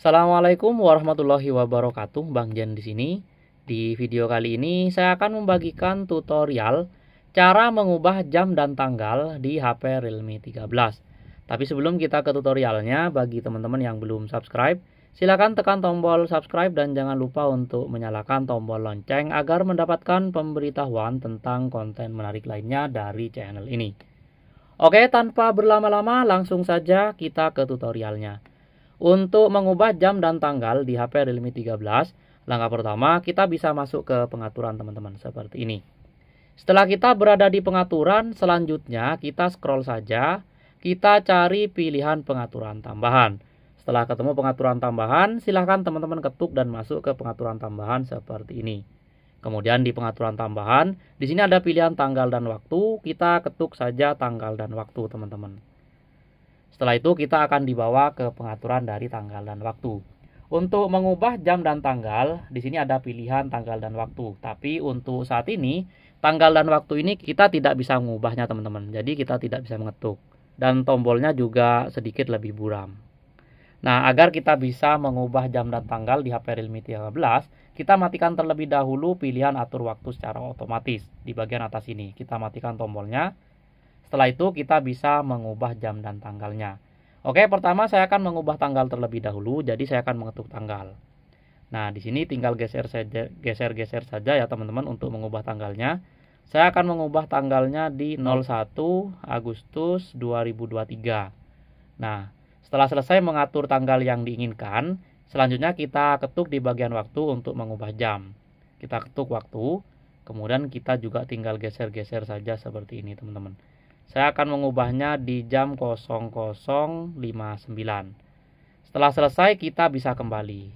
Assalamualaikum warahmatullahi wabarakatuh, Bang Jen di sini. Di video kali ini saya akan membagikan tutorial cara mengubah jam dan tanggal di HP Realme 13. Tapi sebelum kita ke tutorialnya, bagi teman-teman yang belum subscribe, silakan tekan tombol subscribe dan jangan lupa untuk menyalakan tombol lonceng agar mendapatkan pemberitahuan tentang konten menarik lainnya dari channel ini. Oke, tanpa berlama-lama langsung saja kita ke tutorialnya. Untuk mengubah jam dan tanggal di HP Realme 13, langkah pertama kita bisa masuk ke pengaturan teman-teman seperti ini. Setelah kita berada di pengaturan, selanjutnya kita scroll saja, kita cari pilihan pengaturan tambahan. Setelah ketemu pengaturan tambahan, silahkan teman-teman ketuk dan masuk ke pengaturan tambahan seperti ini. Kemudian di pengaturan tambahan, di sini ada pilihan tanggal dan waktu, kita ketuk saja tanggal dan waktu teman-teman. Setelah itu kita akan dibawa ke pengaturan dari tanggal dan waktu. Untuk mengubah jam dan tanggal, di sini ada pilihan tanggal dan waktu. Tapi untuk saat ini, tanggal dan waktu ini kita tidak bisa mengubahnya teman-teman. Jadi kita tidak bisa mengetuk. Dan tombolnya juga sedikit lebih buram. Nah, agar kita bisa mengubah jam dan tanggal di HP Realme 13, kita matikan terlebih dahulu pilihan atur waktu secara otomatis di bagian atas ini. Kita matikan tombolnya setelah itu kita bisa mengubah jam dan tanggalnya. Oke, pertama saya akan mengubah tanggal terlebih dahulu, jadi saya akan mengetuk tanggal. Nah, di sini tinggal geser saja, geser-geser saja ya teman-teman untuk mengubah tanggalnya. Saya akan mengubah tanggalnya di 01 Agustus 2023. Nah, setelah selesai mengatur tanggal yang diinginkan, selanjutnya kita ketuk di bagian waktu untuk mengubah jam. Kita ketuk waktu, kemudian kita juga tinggal geser-geser saja seperti ini, teman-teman. Saya akan mengubahnya di jam 00.59. Setelah selesai kita bisa kembali.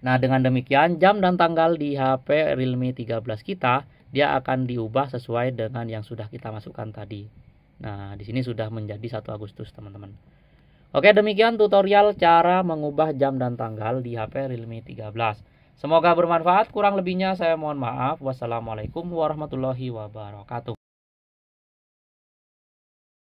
Nah, dengan demikian jam dan tanggal di HP Realme 13 kita dia akan diubah sesuai dengan yang sudah kita masukkan tadi. Nah, di sini sudah menjadi 1 Agustus, teman-teman. Oke, demikian tutorial cara mengubah jam dan tanggal di HP Realme 13. Semoga bermanfaat, kurang lebihnya saya mohon maaf. Wassalamualaikum warahmatullahi wabarakatuh.